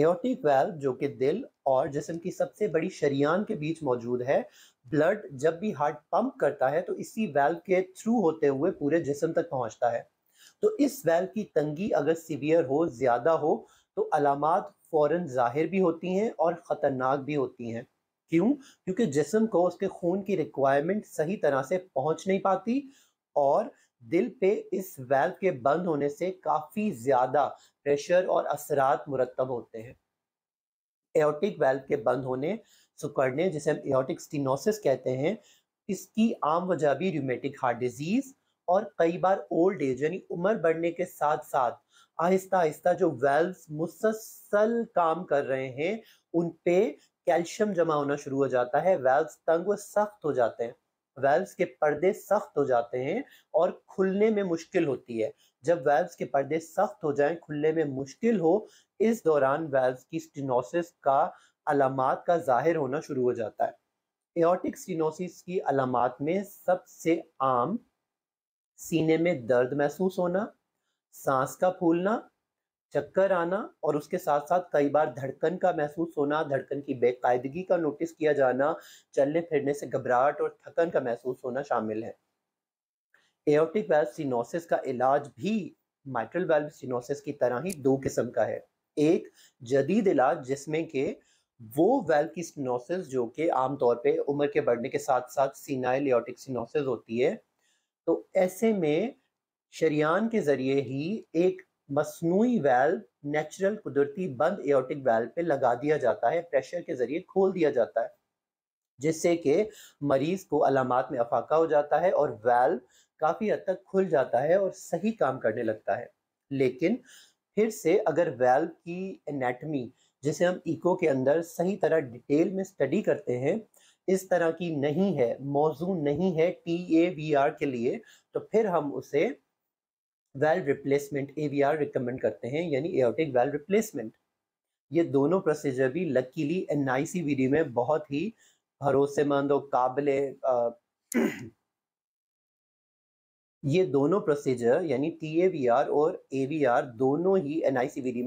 aortic valve जो कि दिल और जिसम की सबसे बड़ी शरियान के बीच मौजूद है ब्लड जब भी हार्ट पंप करता है तो इसी वेल्व के थ्रू होते हुए पूरे जिसम तक पहुंचता है तो इस वेल्व की तंगी अगर सीवियर हो ज़्यादा हो तो अलामत फौरन ज़ाहिर भी होती हैं और ख़तरनाक भी होती हैं क्यों क्योंकि जिसम को उसके खून की रिक्वायरमेंट सही तरह से पहुंच नहीं पाती और दिल पे इस वेल्व के बंद होने से काफ़ी ज़्यादा प्रेशर और असरात मुरतब होते हैं एओटिक वेल्व के बंद होने सुकड़ने जिसे हम एओटिक स्टीनोसिस कहते हैं इसकी आम वजह भी रूमेटिक हार्ट डिजीज़ और कई बार ओल्ड एज यानी उम्र बढ़ने के साथ साथ आहिस्ता आहिस्ता जो वेल्व मुसलसल काम कर रहे हैं उन पे कैल्शियम जमा होना शुरू हो जाता है वेल्व तंग व सख्त हो जाते हैं वेल्व्स के पर्दे सख्त हो जाते हैं और खुलने में मुश्किल होती है जब वेल्व्स के पर्दे सख्त हो जाएं खुलने में मुश्किल हो इस दौरान वेल्व्स की स्टिनोसिस का अलामत का जाहिर होना शुरू हो जाता है एओटिक स्टिनोसिस की अलामत में सबसे आम सीने में दर्द महसूस होना सांस का फूलना चक्कर आना और उसके साथ साथ कई बार धड़कन का महसूस होना धड़कन की बेकायदगी का नोटिस किया जाना चलने फिरने से घबराहट और थकन का महसूस होना शामिल है एओटिक वेल्व सिनोसिस का इलाज भी माइट्रल वेल्व सिनोसिस की तरह ही दो किस्म का है एक जदीद इलाज जिसमें के वो वेल्व की सिनोसिस जो कि आमतौर पे उम्र के बढ़ने के साथ साथ सीनाइल एओटिक सिनोसिस होती है तो ऐसे में शरियान के ज़रिए ही एक मसनू वैल्व नेचुरल कुदरती बंद एयोटिक वैल्व पे लगा दिया जाता है प्रेशर के ज़रिए खोल दिया जाता है जिससे कि मरीज़ को अलामत में अफाका हो जाता है और वैल्व काफ़ी हद तक खुल जाता है और सही काम करने लगता है लेकिन फिर से अगर वैल्व की एनेटमी जिसे हम इको के अंदर सही तरह डिटेल में स्टडी करते हैं इस तरह की नहीं है मौजू नहीं है टी ए वी आर के लिए तो फिर हम उसे वेल्व रिप्लेसमेंट ए रिकमेंड करते हैं यानी एओटिक वेल्व रिप्लेसमेंट ये दोनों प्रोसीजर भी लकीली एन आई में बहुत ही भरोसेमंद और काबिल ये दोनों प्रोसीजर यानी टी और ए दोनों ही एन में